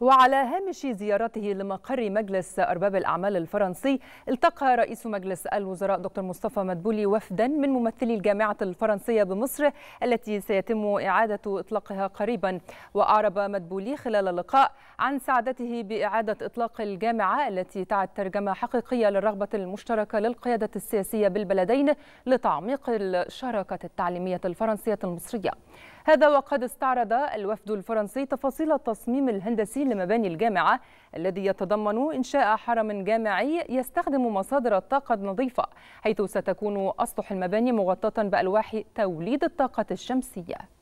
وعلى هامش زيارته لمقر مجلس أرباب الأعمال الفرنسي التقى رئيس مجلس الوزراء دكتور مصطفى مدبولي وفدا من ممثلي الجامعة الفرنسية بمصر التي سيتم إعادة إطلاقها قريبا وأعرب مدبولي خلال اللقاء عن سعادته بإعادة إطلاق الجامعة التي تعد ترجمة حقيقية للرغبة المشتركة للقيادة السياسية بالبلدين لتعميق الشراكة التعليمية الفرنسية المصرية هذا وقد استعرض الوفد الفرنسي تفاصيل التصميم الهندسي لمباني الجامعة الذي يتضمن إنشاء حرم جامعي يستخدم مصادر الطاقة النظيفة حيث ستكون أسطح المباني مغطاة بألواح توليد الطاقة الشمسية